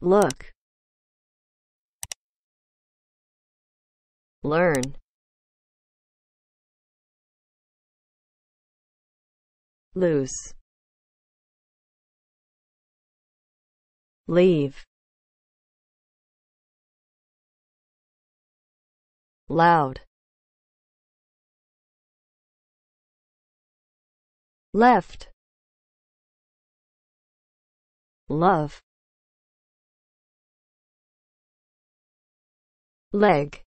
Look. Learn. Loose. Leave. Loud. left love leg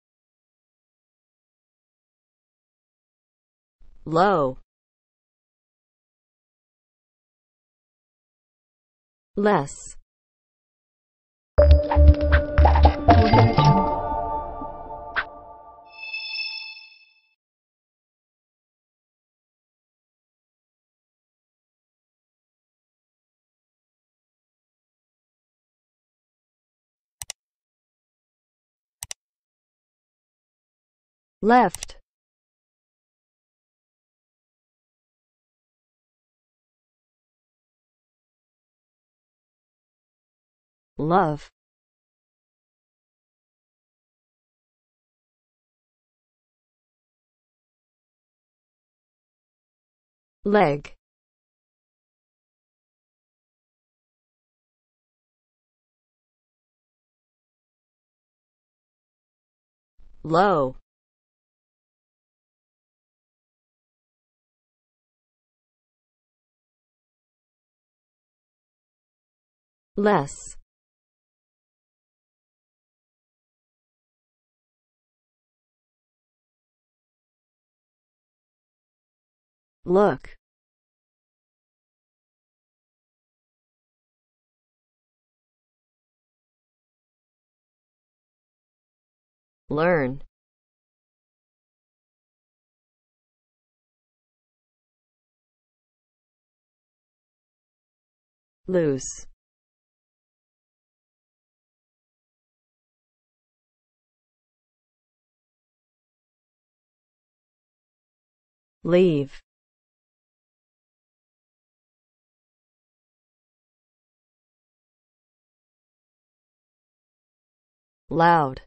low less left love leg low less look learn loose leave loud